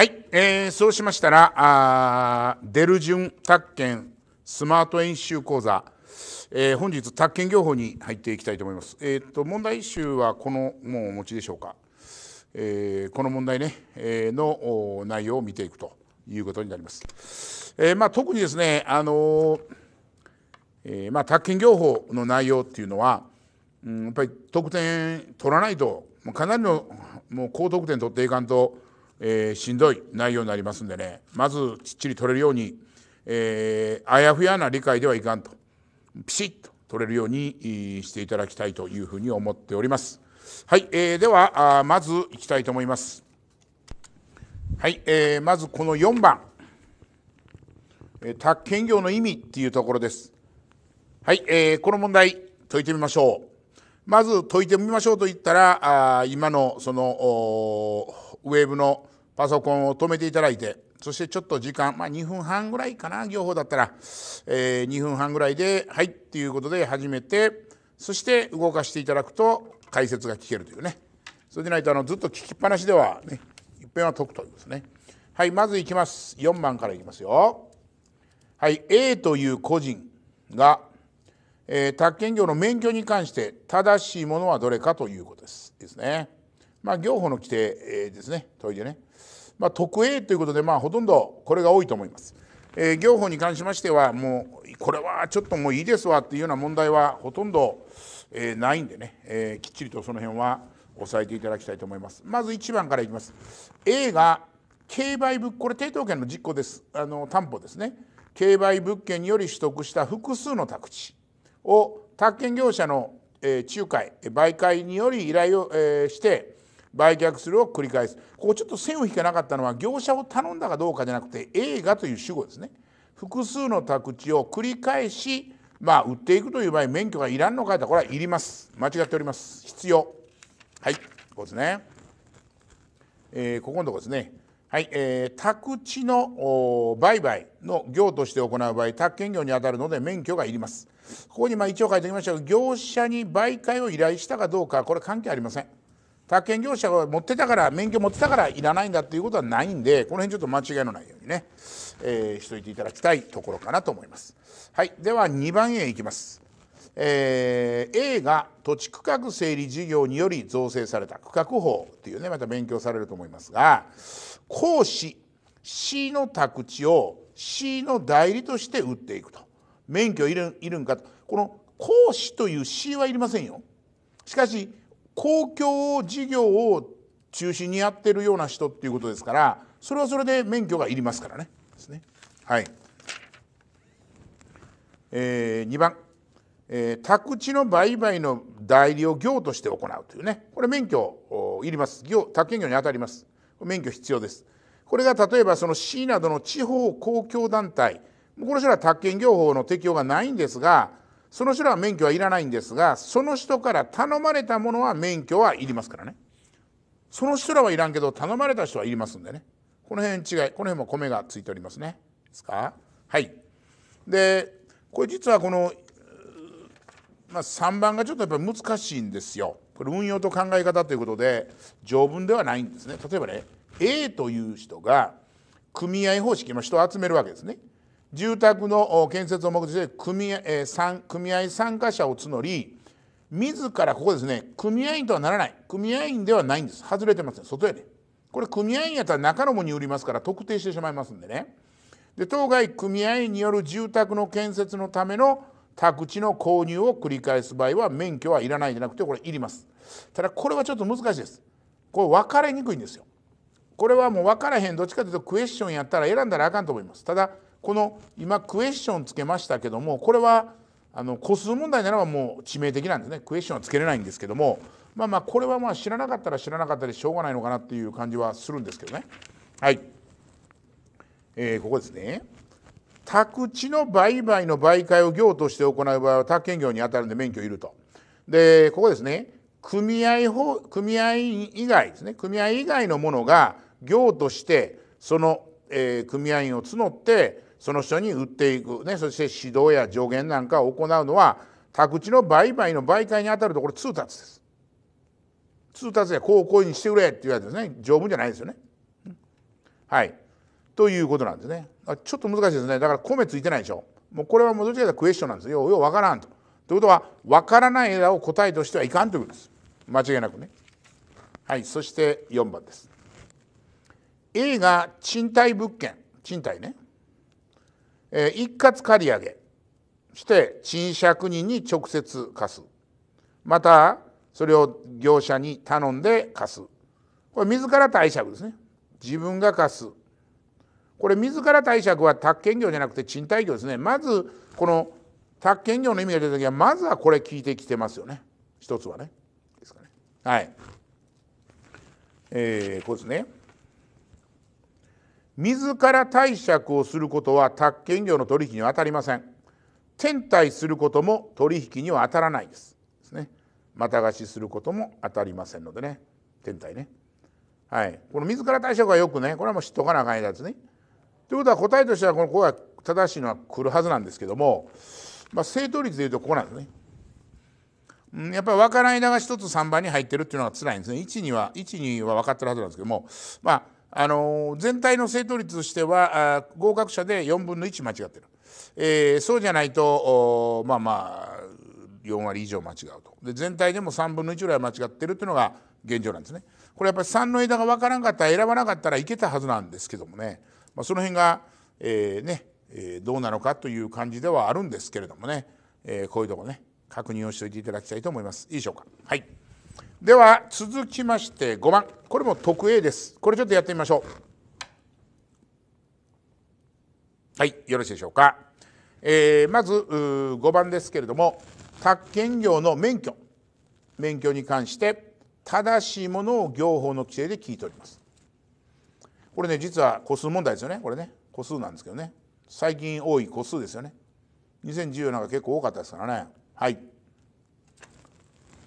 はい、えー、そうしましたら、あデルジュン宅建スマート演習講座、えー、本日、宅建業法に入っていきたいと思います。えー、っと問題集はこのもうお持ちでしょうか、えー、この問題、ねえー、の内容を見ていくということになります。えーまあ、特にですね、あのーえーまあ、宅建業法の内容っていうのは、うん、やっぱり得点取らないと、もうかなりのもう高得点取っていかんと。えー、しんどい内容になりますんでねまずきっちり取れるように、えー、あやふやな理解ではいかんとピシッと取れるようにしていただきたいというふうに思っております。はい、えー、ではあまずいきたいと思います。はい、えー、まずこの4番、えー、宅建業の意味っていうところです。はい、えー、この問題解いてみましょう。まず解いてみましょうと言ったら、あ今のそのウェーブのパソコンを止めていただいて、そしてちょっと時間、まあ、2分半ぐらいかな、業法だったら、えー、2分半ぐらいで、はいっていうことで始めて、そして動かしていただくと解説が聞けるというね。それでないとあのずっと聞きっぱなしではね、いっぺんは解くというですね。はい、まずいきます。4番からいきますよ。はい、A という個人が、えー、宅建業の免許に関して正しいものはどれかということです。ですね。まあ、業法の規定ですね。問いでね。まあ、特 A ということで、まあ、ほとんどこれが多いと思います。えー、業法に関しましてはもうこれはちょっともういいですわっていうような問題はほとんど、えー、ないんでね、えー、きっちりとその辺は押さえていただきたいと思いますまず1番からいきます A が競売物これ抵当権の実行ですあの担保ですね競売物件により取得した複数の宅地を宅建業者の、え仲介媒介により依頼を、えー、して売却するを繰り返すここちょっと線を引かなかったのは業者を頼んだかどうかじゃなくて映画という主語ですね複数の宅地を繰り返しまあ売っていくという場合免許がいらんのかいとこれはいります間違っております必要はいここですね、えー、ここのとこですねはい、えー、宅地の売買の業として行う場合宅建業にあたるので免許がいりますここにまあ一応書いておきましたが業者に媒介を依頼したかどうかこれ関係ありません宅建業者が持ってたから免許持ってたからいらないんだっていうことはないんでこの辺ちょっと間違いのないようにね、えー、しといていただきたいところかなと思います。はい、では2番へいきます。えー、A が土地区画整理事業により造成された区画法っていうねまた勉強されると思いますが公私 C の宅地を C の代理として売っていくと免許いるいるんかとこの公私という C はいりませんよ。しかし公共事業を中心にやってるような人っていうことですからそれはそれで免許がいりますからね。ですねはいえー、2番、えー、宅地の売買の代理を業として行うというねこれ免許いります業宅建業にあたります免許必要ですこれが例えばその市などの地方公共団体これすら宅建業法の適用がないんですがその人らは免許はいらないんですがその人から頼まれたものは免許はいりますからねその人らはいらんけど頼まれた人はいりますんでねこの辺違いこの辺も米がついておりますねですかはいでこれ実はこの、まあ、3番がちょっとやっぱり難しいんですよこれ運用と考え方ということで条文ではないんですね例えばね A という人が組合方式、人を集めるわけですね住宅の建設を目的で組合,、え組合参加者を募り自らここですね組合員とはならない組合員ではないんです外れてますね外へで、ね、これ組合員やったら中のもに売りますから特定してしまいますんでねで当該組合員による住宅の建設のための宅地の購入を繰り返す場合は免許はいらないじゃなくてこれいりますただこれはちょっと難しいですこれ分かれにくいんですよこれはもう分からへんどっちかというとクエスチョンやったら選んだらあかんと思いますただこの今クエスチョンつけましたけどもこれはあの個数問題ならばもう致命的なんですねクエスチョンはつけれないんですけどもまあまあこれはまあ知らなかったら知らなかったでしょうがないのかなっていう感じはするんですけどねはい、えー、ここですね宅地の売買の媒介を業として行う場合は宅建業に当たるんで免許いるとでここですね組合法組合以外ですね組合以外のものが業としてその、えー、組合員を募ってその人に売っていく、ね、そして指導や助言なんかを行うのは宅地の売買の媒介にあたるところ通達です。通達やこうこういうにしてくれって言われつですね条文じゃないですよね。はい。ということなんですね。ちょっと難しいですね。だから米ついてないでしょ。もうこれはもうどっちかというとクエスチョンなんですよ。ようからんと。ということは分からない枝を答えとしてはいかんということです。間違いなくね。はい。そして4番です。A が賃貸物件。賃貸ね。えー、一括借り上げして賃借人に直接貸すまたそれを業者に頼んで貸すこれ自ら貸借ですね自分が貸すこれ自ら貸借は宅建業じゃなくて賃貸業ですねまずこの宅建業の意味が出た時はまずはこれ聞いてきてますよね一つはねですかねはいえー、こうですね自ら貸借をすることは宅建業の取引には当たりません転退することも取引には当たらないですですねまた貸しすることも当たりませんのでね転退ねはいこの自ら貸借はよくねこれはもう知っとかなあかんやつねということは答えとしてはこのここが正しいのは来るはずなんですけども、まあ、正答率でいうとここなんですねん、やっぱり分からない間が1つ3番に入ってるっていうのが辛いんですね。1には、1には分かってるはずなんですけども、まあ、あの全体の正答率としては合格者で4分の1間違ってる、えー、そうじゃないとまあまあ4割以上間違うとで全体でも3分の1ぐらい間違ってるっていうのが現状なんですねこれやっぱり3の枝が分からんかったら選ばなかったらいけたはずなんですけどもね、まあ、その辺が、えー、ね、えー、どうなのかという感じではあるんですけれどもね、えこういうとこね確認をしておいていただきたいと思いますいいでしょうかはいでは続きまして5番これも特 A ですこれちょっとやってみましょうはいよろしいでしょうか、えー、まず5番ですけれども宅建業の免許免許に関して正しいものを業法の規制で聞いておりますこれね実は個数問題ですよねこれね個数なんですけどね最近多い個数ですよね2014なんか結構多かったですからねはい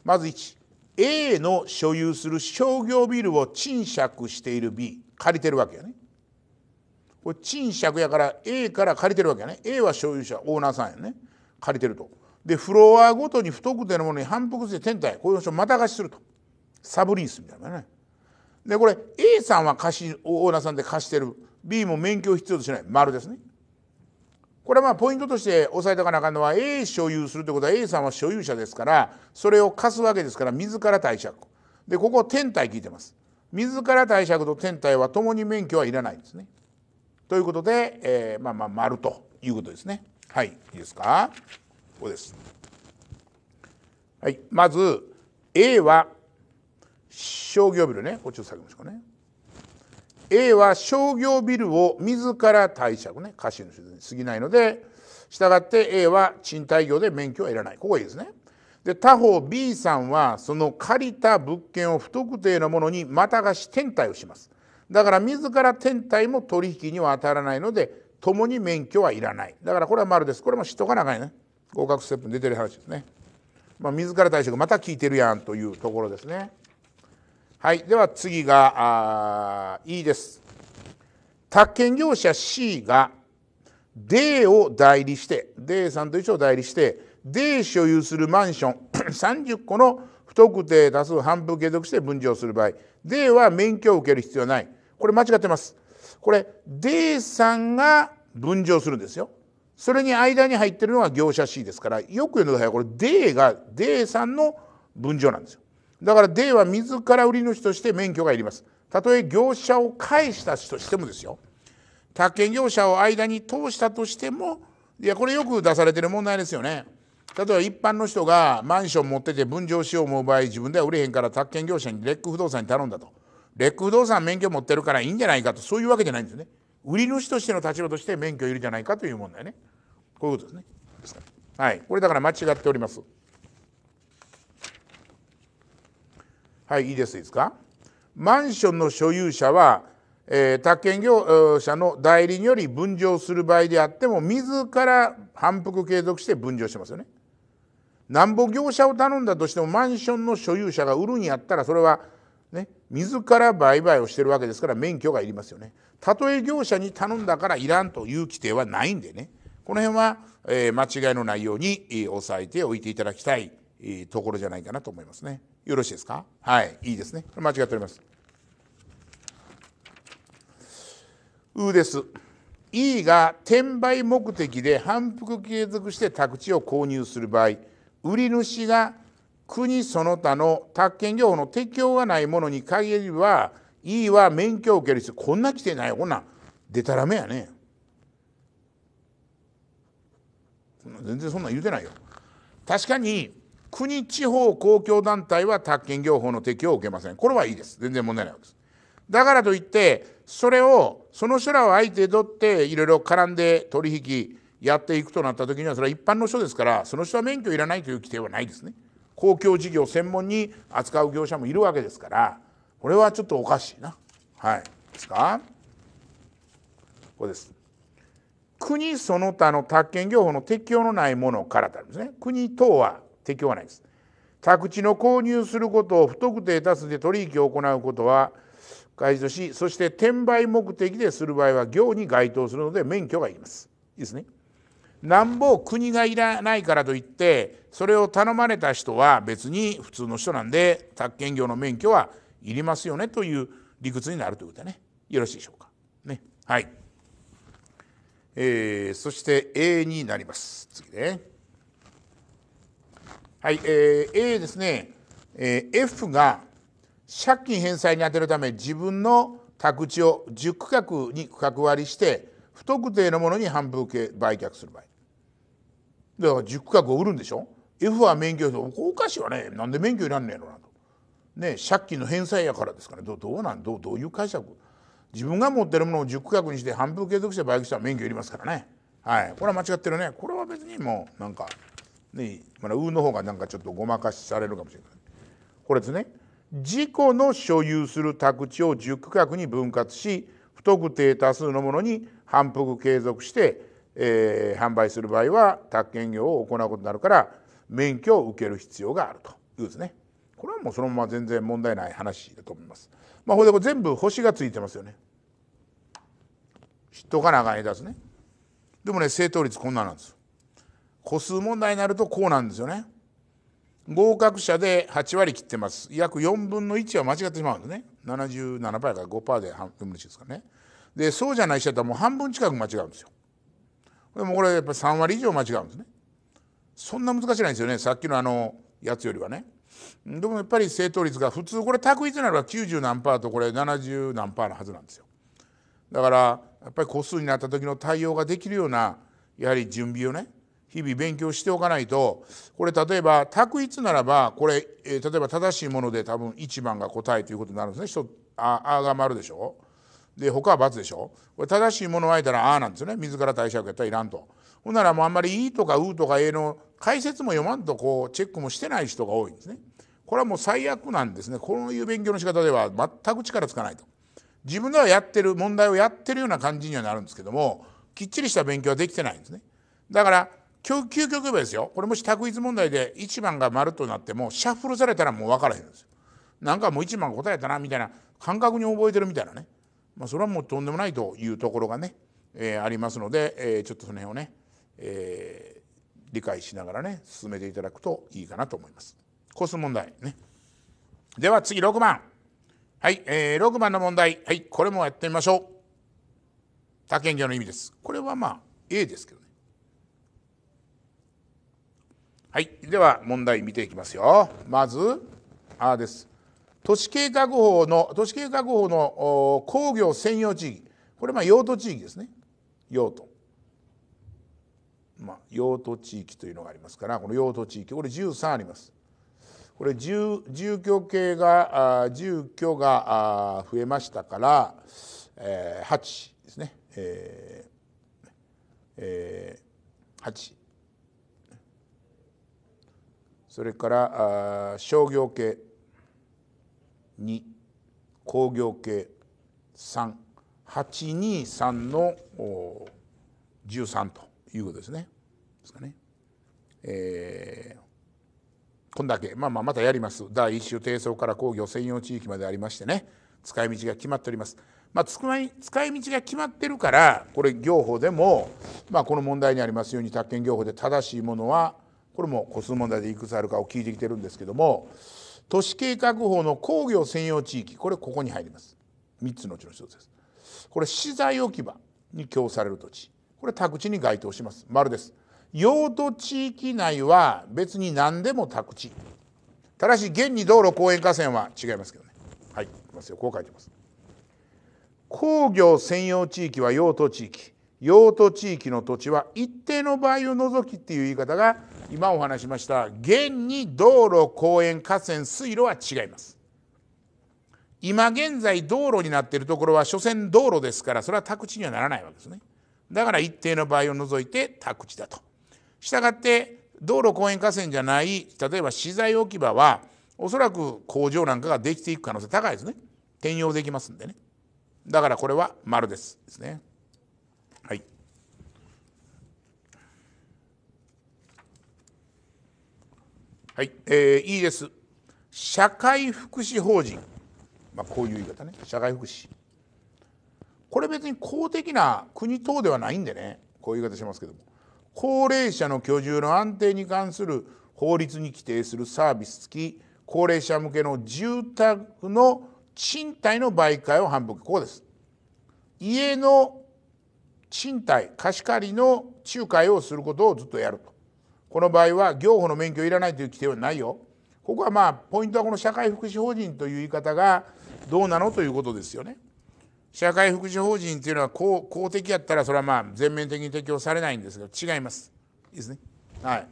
まず1 A の所有する商業ビルを賃借している B 借りてるわけやねこれ賃借やから A から借りてるわけやね A は所有者オーナーさんやね借りてるとでフロアごとに不特定のものに反復して天体こういう人をまた貸しするとサブリースみたいなねでこれ A さんは貸しオーナーさんで貸してる B も免許を必要としない丸ですねこれはまあポイントとして押さえおかなあかんのは A 所有するということは A さんは所有者ですからそれを貸すわけですから自ら貸借でここ天体聞いてます自ら貸借と天体は共に免許はいらないんですねということで、えー、まあまあ丸ということですねはいいいですかここですはいまず A は商業ビルねこっちを下げましょうかね A は商業ビルを自ら貸借ね貸主に過ぎないので従って A は賃貸業で免許はいらないここがいいですね。で他方 B さんはその借りた物件を不特定のものにまた貸し転貸をします。だから自ら転貸も取引には当たらないので共に免許はいらない。だからこれは丸です。これも知っとかなあかんね。合格ステップに出てる話ですね。まあ、自ら退職また聞いてるやんというところですね。はい、では次があ E です。宅建業者 C が D を代理して D さんと一緒を代理して D 所有するマンション30 個の不特定多数半分継続して分譲する場合 D は免許を受ける必要はないこれ間違ってますこれ D さんが分譲するんですよそれに間に入ってるのが業者 C ですからよく言うのがこれ D が D さんの分譲なんですよだから D は自ら売り主として免許がいります。たとえ業者を介したとしてもですよ。宅建業者を間に通したとしても、いや、これよく出されてる問題ですよね。例えば一般の人がマンション持ってて分譲しよう思う場合、自分では売れへんから宅建業者にレック不動産に頼んだと。レック不動産免許持ってるからいいんじゃないかと、そういうわけじゃないんですね。売り主としての立場として免許いるじゃないかという問題ね。こういうことですね。はい。これだから間違っております。はいいいですいいですかマンションの所有者は、えー、宅建業者の代理により分譲する場合であっても自ら反復継続して分譲してますよね。なんぼ業者を頼んだとしてもマンションの所有者が売るんやったらそれはね自ら売買をしてるわけですから免許がいりますよね。たとえ業者に頼んだからいらんという規定はないんでねこの辺は、えー、間違いのないように、えー、押さえておいていただきたい、えー、ところじゃないかなと思いますね。よろしいですかはい、いいですね。間違っております。うです。E が転売目的で反復継続して宅地を購入する場合、売り主が国その他の宅建業法の適用がないものに限りは、E は免許を受ける必要、こんな来てないよ、こんなでたらめやね。全然そんなん言うてないよ。確かに国、地方、公共団体は宅建業法の適用を受けません。これはいいです。全然問題ないわけです。だからといって、それを、その人らを相手取って、いろいろ絡んで取引やっていくとなったときには、それは一般の人ですから、その人は免許いらないという規定はないですね。公共事業専門に扱う業者もいるわけですから、これはちょっとおかしいな。はい。ですかここです。国その他の宅建業法の適用のないものからたるんですね。国等は適用はないです。宅地の購入することを不特定多数で取引を行うことは解除しそして転売目的でする場合は業に該当するので免許がいります。いいですね。なんぼ国がいらないからといってそれを頼まれた人は別に普通の人なんで宅建業の免許はいりますよねという理屈になるということでねよろしいでしょうか。ねはいえー、そして A になります次ね。はい、えー、A ですね、えー、F が借金返済に充てるため自分の宅地を10区画に区画割りして不特定のものに半分売却する場合だから10区画を売るんでしょ F は免許おかしいわねなんで免許いらんねやろなとね借金の返済やからですから、ね、どどうなんどうどういう解釈自分が持ってるものを10区画にして半分継続して売却したら免許いりますからねはいこれは間違ってるねこれは別にもうなんかねまだ「う」の方がなんかちょっとごまかしされるかもしれない。これですね自己の所有する宅地を10区画に分割し不特定多数のものに反復継続して、えー、販売する場合は宅建業を行うことになるから免許を受ける必要があるというですねこれはもうそのまま全然問題ない話だと思います。まあ、これで全部星がついてますよね。知っとかなあかん枝ですね。でもね正答率こんなんなんです。個数問題になるとこうなんですよね。合格者で8割切ってます。約4分の1は間違ってしまうんですね。77%から5%で半分の1ですかね。で、そうじゃない人だったらもう半分近く間違うんですよ。でもこれやっぱり3割以上間違うんですね。そんな難しいないんですよね。さっきのあのやつよりはね。でもやっぱり正答率が普通これ択一なら90何パーとこれ70何パーのはずなんですよ。だからやっぱり個数になった時の対応ができるようなやはり準備をね日々勉強しておかないとこれ例えば択一ならばこれ、え例えば正しいもので多分1番が答えということになるんですね。ああが丸でしょで他は×でしょこれ正しいものをあえたら「あ」なんですよね自ら謝借やったらいらんと。ほんならもうあんまり「い」とか「う」とか「え」の解説も読まんとこうチェックもしてない人が多いんですね。これはもう最悪なんですね。こういう勉強の仕方では全く力つかないと。自分ではやってる問題をやってるような感じにはなるんですけどもきっちりした勉強はできてないんですね。だから究極言えですよこれもし択一問題で1番が丸となってもシャッフルされたらもう分からへんですよ。なんかもう1番答えたなみたいな感覚に覚えてるみたいなね、まあ、それはもうとんでもないというところがね、えー、ありますので、えー、ちょっとその辺をね、えー、理解しながらね進めていただくといいかなと思います。コス問題ねでは次6番はい、えー、6番の問題、はい、これもやってみましょう。他県魚の意味です。これはまあ A ですけどはい、では問題見ていきますよ。まず、あです。都市計画法の都市計画法の工業専用地域、これまあ用途地域ですね。用途。まあ、用途地域というのがありますから、この用途地域、これ13あります。これ住住居系が住居が増えましたから、え8ですね、えーえー、8それから商業系2工業系3823の13ということですね。ですかね。えー、こんだけ、まあまあまたやります。第1種低層から工業専用地域までありましてね、使い道が決まっております。まあ、使い使い道が決まってるからこれ業法でも、まあ、この問題にありますように宅建業法で正しいものはこれも個数問題でいくつあるかを聞いてきてるんですけども都市計画法の工業専用地域これここに入ります3つのうちの1つですこれ資材置き場に供される土地これ宅地に該当します丸です用途地域内は別に何でも宅地ただし現に道路公園河川は違いますけどねはいいますよこう書いてます工業専用地域は用途地域用途地域の土地は一定の場合を除きっていう言い方が今お話しました現に道路公園河川水路は違います今現在道路になっているところは所詮道路ですからそれは宅地にはならないわけですねだから一定の場合を除いて宅地だとしたがって道路公園河川じゃない例えば資材置き場はおそらく工場なんかができていく可能性高いですね転用できますんでねだからこれは丸ですですねはい、えー、いいです。社会福祉法人。まあ、こういう言い方ね。社会福祉。これ別に公的な国等ではないんでね。こういう言い方しますけども。高齢者の居住の安定に関する法律に規定するサービス付き高齢者向けの住宅の賃貸の媒介を反復こうです家の賃貸貸し借りの仲介をすることをずっとやるとこの場合は業法の免許いらないという規定はないよ。ここはまあポイントはこの社会福祉法人という言い方がどうなのということですよね。社会福祉法人というのは公公的やったらそれはまあ全面的に適用されないんですけど違います。いいですね。はい。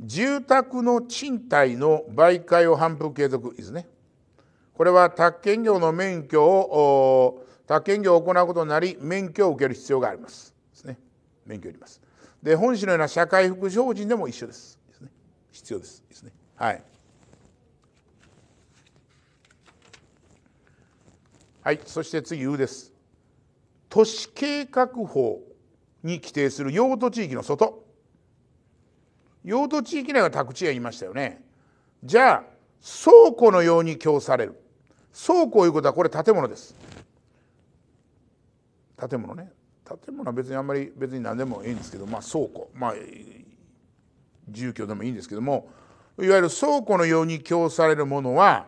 住宅の賃貸の媒介を反復継続いいですね。これは宅建業の免許を宅建業を行うことになり免許を受ける必要がありますですね免許いりますで本市のような社会福祉法人でも一緒ですです、ね、必要ですですねはいはいそして次 U です都市計画法に規定する用途地域の外用途地域内は宅地や言いましたよねじゃあ倉庫のように供される倉庫いうことはこれ建物です建物ね建物は別にあんまり別に何でもいいんですけどまあ倉庫まあ住居でもいいんですけどもいわゆる倉庫のように供されるものは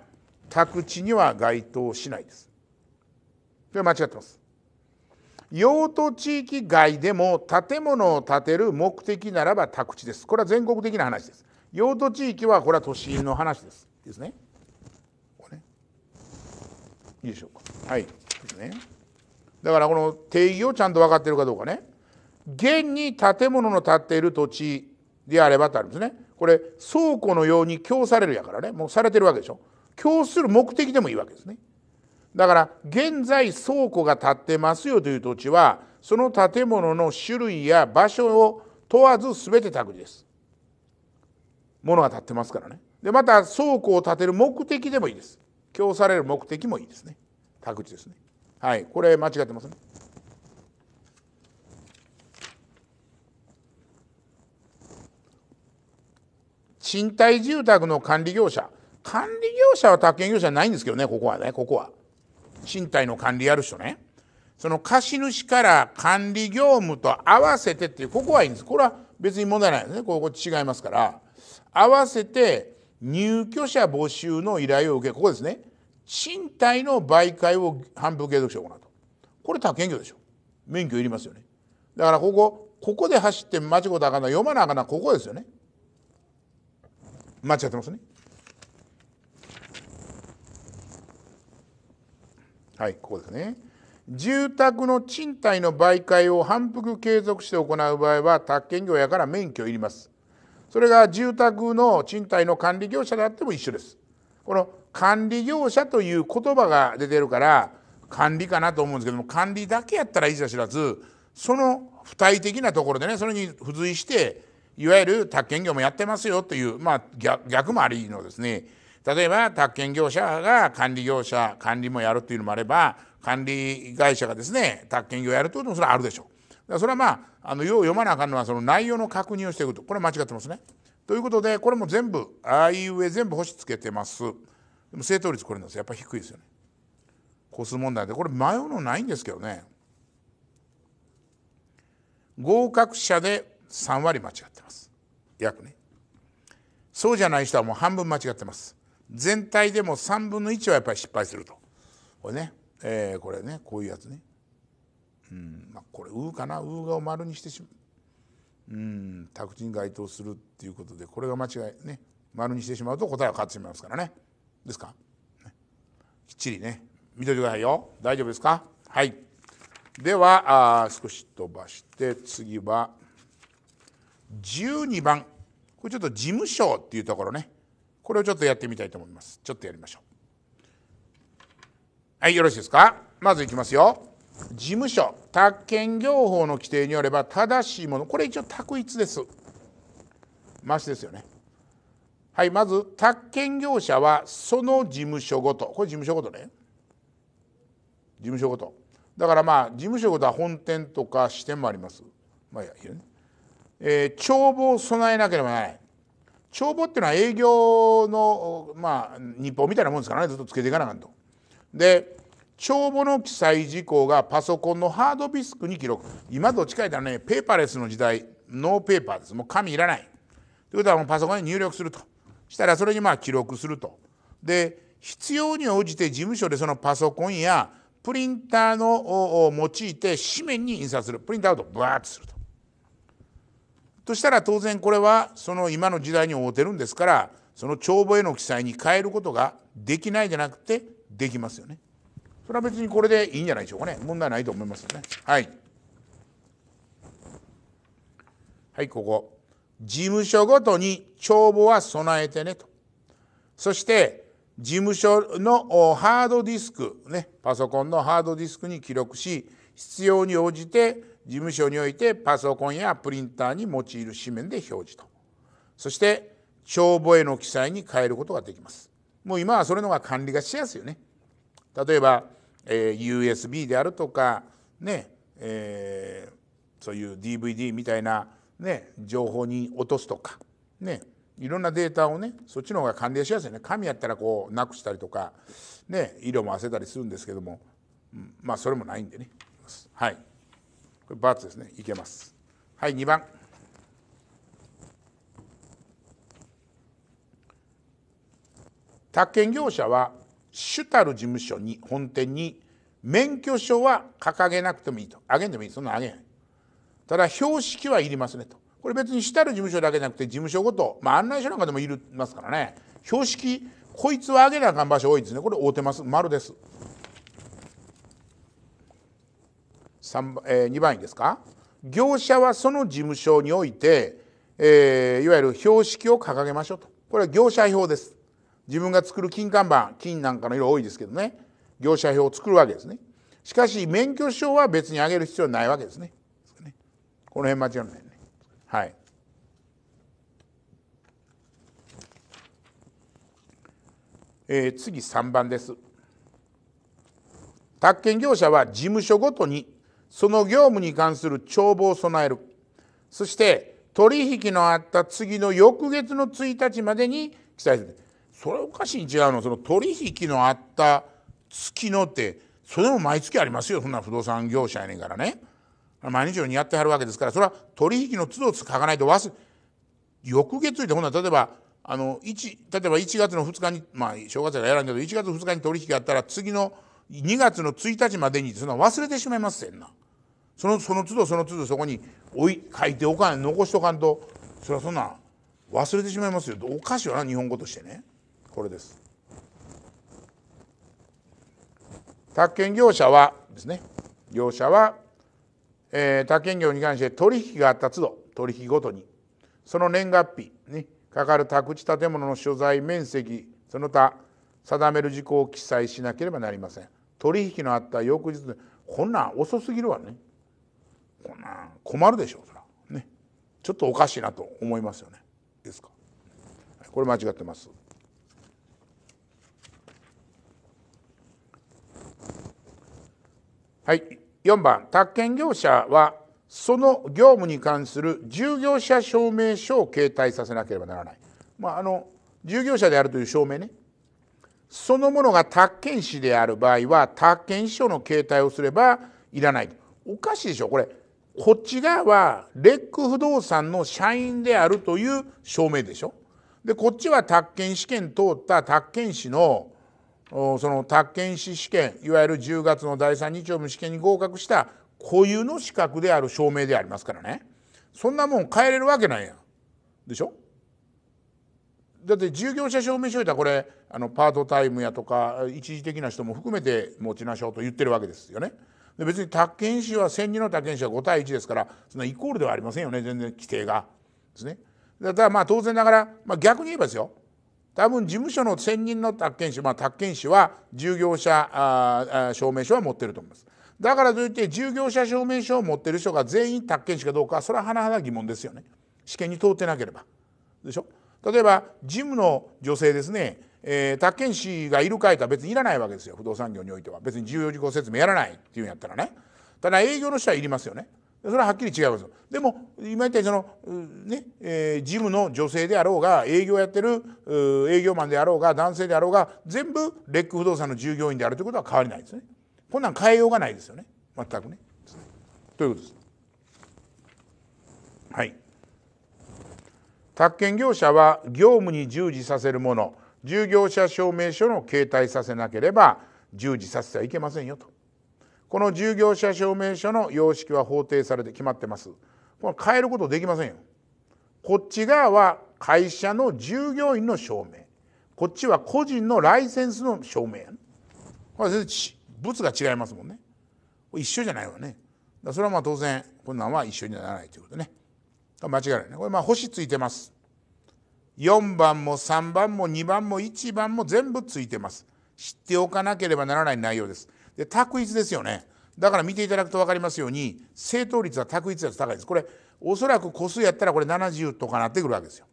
宅地には該当しないです。これ間違ってます。用途地域外でも建物を建てる目的ならば宅地です。これは全国的な話です。用途地域はこれは都心の話です。ですね。いいでしょうかはいですねだからこの定義をちゃんと分かってるかどうかね現に建物の建っている土地であればってあるんですねこれ倉庫のように供されるやからねもうされてるわけでしょ供する目的でもいいわけですねだから現在倉庫が建ってますよという土地はその建物の種類や場所を問わず全て宅地です。物が建ってますからね。でまた倉庫を建てる目的でもいいです。供される目的もいいですね宅地ですねはいこれ間違ってますね賃貸住宅の管理業者管理業者は宅建業者ないんですけどねここはねここは賃貸の管理やる人ねその貸主から管理業務と合わせてっていうここはいいんですこれは別に問題ないですねここ違いますから合わせて入居者募集の依頼を受けここですね賃貸の媒介を反復継続して行うとこれ宅建業でしょ免許いりますよねだからここここで走って間違うたあかんな読まなあかんなここですよね間違ってますねはいここですね住宅の賃貸の媒介を反復継続して行う場合は宅建業やから免許いりますそれが住宅の賃貸の管理業者であっても一緒ですこの管理業者という言葉が出てるから管理かなと思うんですけども管理だけやったらいいじゃ知らずその付帯的なところでねそれに付随していわゆる宅建業もやってますよというまあ逆もありのですね例えば宅建業者が管理業者管理もやるっていうのもあれば管理会社がですね宅建業やるというのもそれはあるでしょう。それはまああのよう読まなあかんのはその内容の確認をしていくとこれは間違ってますね。ということでこれも全部あいうえ全部星つけてます。でも正答率これなんですやっぱ低いですよね。個数問題でこれ迷うのないんですけどね。合格者で3割間違ってます約ねそうじゃない人はもう半分間違ってます全体でも3分の1はやっぱり失敗するとこれね、えー、これねこういうやつねうんまあ、これ「う」かな「う」がを丸にしてしまう、うん、宅地に該当するっていうことでこれが間違いね丸にしてしまうと答えは変わってしまいますからねですか、ね、きっちりね見といてくださいよ大丈夫ですかはいではあ少し飛ばして次は12番これちょっと事務所っていうところねこれをちょっとやってみたいと思いますちょっとやりましょうはいよろしいですかまずいきますよ事務所宅建業法の規定によれば正しいものこれ一応択一ですマシですよねはいまず宅建業者はその事務所ごとこれ事務所ごとね事務所ごとだからまあ事務所ごとは本店とか支店もありますまあいやいいねえー、帳簿を備えなければならない帳簿っていうのは営業のまあ日報みたいなもんですからねずっとつけていかなあかんと。で帳簿の記載事項がパソコンのハードディスクに記録今どっちかったらねペーパーレスの時代ノーペーパーですもう紙いらないということはもうパソコンに入力するとしたらそれにまあ記録するとで必要に応じて事務所でそのパソコンやプリンターのを用いて紙面に印刷するプリンーアウトブワーッとするととしたら当然これはその今の時代に合うてるんですからその帳簿への記載に変えることができないじゃなくてできますよねそれは別にこれでいいんじゃないでしょうかね問題ないと思いますよねはいはいここ事務所ごとに帳簿は備えてねとそして事務所のハードディスクねパソコンのハードディスクに記録し必要に応じて事務所においてパソコンやプリンターに用いる紙面で表示とそして帳簿への記載に変えることができますもう今はそれのが管理がしやすいよね例えばえー、USB であるとかね、えー、そういう DVD みたいな、ね、情報に落とすとか、ね、いろんなデータをねそっちの方が管理しやすいね紙やったらこうなくしたりとか、ね、色も合わせたりするんですけども、うん、まあそれもないんでねはいこれバツですねいけますはい2番宅建業者は主たる事務所に本店に免許証は掲げなくてもいいとあげんでもいいそんなあげないただ標識はいりますねとこれ別に主たる事務所だけじゃなくて事務所ごと、まあ、案内所なんかでもいますからね標識こいつはあげなあかん場所多いですねこれ合うてます丸です3、えー、2番いいですか業者はその事務所において、えー、いわゆる標識を掲げましょうとこれは業者表です自分が作る金看板金なんかの色多いですけどね業者表を作るわけですねしかし免許証は別にあげる必要ないわけですねこの辺間違いないねはいえー、次3番です宅建業者は事務所ごとにその業務に関する帳簿を備えるそして取引のあった次の翌月の1日までに記載するそれおかしい違うのその取引のあった月のってそれも毎月ありますよそんな不動産業者やねんからね毎日のようにやってはるわけですからそれは取引の都度書かないと忘れ翌月でほんなら例えばあの例えば1月の2日にまあ正月はやらんけど1月2日に取引があったら次の2月の1日までにそんな忘れてしまいますせんなそのその都度その都度そこにおい書いておかん残しとかんとそれはそんな忘れてしまいますよおかしいわな日本語としてね。これです宅建業者はですね業者は、えー、宅建業に関して取引があった都度取引ごとにその年月日にかかる宅地建物の所在面積その他定める事項を記載しなければなりません取引のあった翌日こんなん遅すぎるわねこんなん困るでしょそらねちょっとおかしいなと思いますよねですかこれ間違ってますはい、4番宅建業者はその業務に関する従業者証明書を携帯させなければならない、まあ、あの従業者であるという証明ねそのものが宅建士である場合は宅建師匠の携帯をすればいらないおかしいでしょこれこっち側はレック不動産の社員であるという証明でしょでこっちは宅建試験通った宅建士のその宅建士試験いわゆる10月の第3日曜日試験に合格した固有の資格である証明でありますからねそんなもん変えれるわけないやんでしょだって従業者証明書いたらこれあのパートタイムやとか一時的な人も含めて持ちましょうと言ってるわけですよね。で別に宅建士は千人の宅建士は5対1ですからそんなイコールではありませんよね全然規定がですね。だからまあ当然ながら、まあ、逆に言えばですよ多分事務所の専任の宅建士、まあ、宅建士は従業者証明書は持ってると思います。だからといって従業者証明書を持ってる人が全員宅建士かどうかそれは甚だ疑問ですよね試験に通ってなければでしょ例えば事務の女性ですね、えー、宅建士がいるかいとは別にいらないわけですよ不動産業においては別に重要事項説明やらないっていうんやったらねただ営業の人はいりますよねそれははっきり違います。でも今言ったようにその、ねえー、事務の女性であろうが営業やってる営業マンであろうが男性であろうが全部レック不動産の従業員であるということは変わりないですね。こんなん変えようがないですよね全くね。ということです。はい。宅建業者は業務に従事させるもの従業者証明書の携帯させなければ従事させてはいけませんよと。この従業者証明書の様式は法定されて決まってます。これ変えることできませんよ。こっち側は会社の従業員の証明。こっちは個人のライセンスの証明や、これ全然物が違いますもんね。これ一緒じゃないわね。それはまあ当然こんなんは一緒にならないということね。間違いないね。これまあ星ついてます。4番も3番も2番も1番も全部ついてます。知っておかなければならない内容です。で択一ですよねだから見ていただくと分かりますように正答率は択一と高いですこれおそらく個数やったらこれ70とかなってくるわけですよ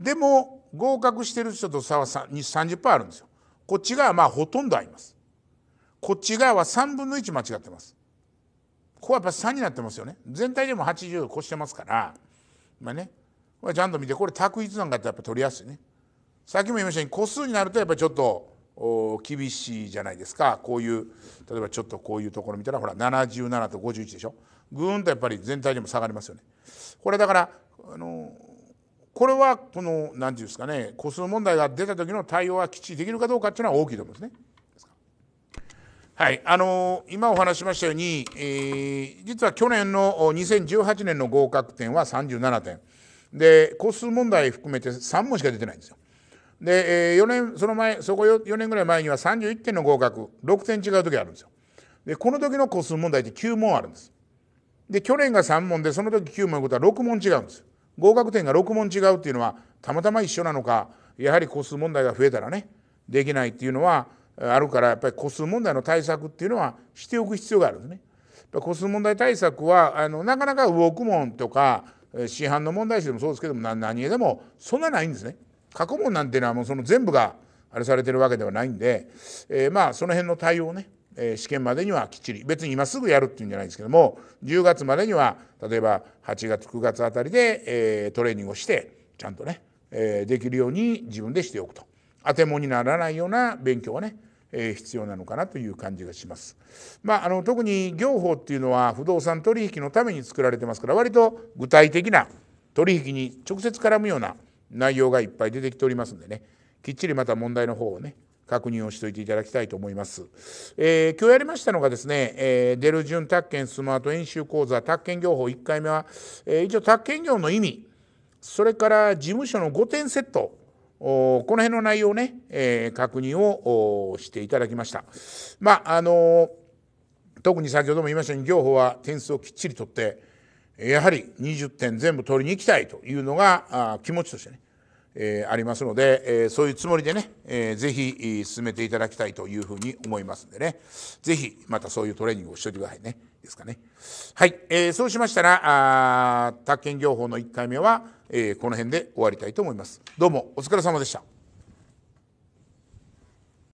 でも合格してる人と差は30%あるんですよこっち側はまあほとんどありますこっち側は3分の1間違ってますここはやっぱ3になってますよね全体でも80越してますからまあねこれちゃんと見てこれ択一なんかってやっぱ取りやすいねさっきも言いましたように個数になるとやっぱりちょっと厳しいじゃないですかこういう例えばちょっとこういうところ見たらほら77と51でしょぐーんとやっぱり全体でも下がりますよね。これだからあのこれはこの何て言うんですかね個数問題が出た時の対応はきっちりできるかどうかっていうのは大きいと思うんですね。はいあの今お話しましたように、えー、実は去年の2018年の合格点は37点で個数問題含めて3問しか出てないんですよ。で、えー、4年その前そこ4年ぐらい前には31点の合格6点違う時あるんですよでこの時の個数問題って9問あるんですで去年が3問でその時9問いうことは6問違うんです合格点が6問違うっていうのはたまたま一緒なのかやはり個数問題が増えたらねできないっていうのはあるからやっぱり個数問題の対策っていうのはしておく必要があるんですね。個数問題対策はあのなかなか右もんとか市販の問題集でもそうですけども何何でもそんなないんですね。過去問なんていうのはもうその全部があれされてるわけではないんで、えー、まあその辺の対応ね、えー、試験までにはきっちり別に今すぐやるっていうんじゃないんですけども10月までには例えば8月9月あたりで、えー、トレーニングをしてちゃんとね、えー、できるように自分でしておくと当てもにならないような勉強はねえ必要なのかなという感じがします。まあ、あの特に業法っていうのは不動産取引のために作られてますから割と具体的な取引に直接絡むような内容がいっぱい出てきておりますんでねきっちりまた問題の方をね確認をしておいていただきたいと思います。えー、今日やりましたのがですね、えー、デルジュン宅建スマート演習講座宅建業法1回目は、えー、一応宅建業の意味それから事務所の5点セットこの辺の内容をね、えー、確認をしていただきました。まああのー、特に先ほども言いましたように業法は点数をきっちり取ってやはり20点全部取りに行きたいというのが気持ちとしてね、えー、ありますので、えー、そういうつもりでね、えー、ぜひ進めていただきたいというふうに思いますんでね、ぜひまたそういうトレーニングをしておいてくださいね。ですかね。はい、えー、そうしましたら、あ宅建業法の1回目は、えー、この辺で終わりたいと思います。どうもお疲れ様でした。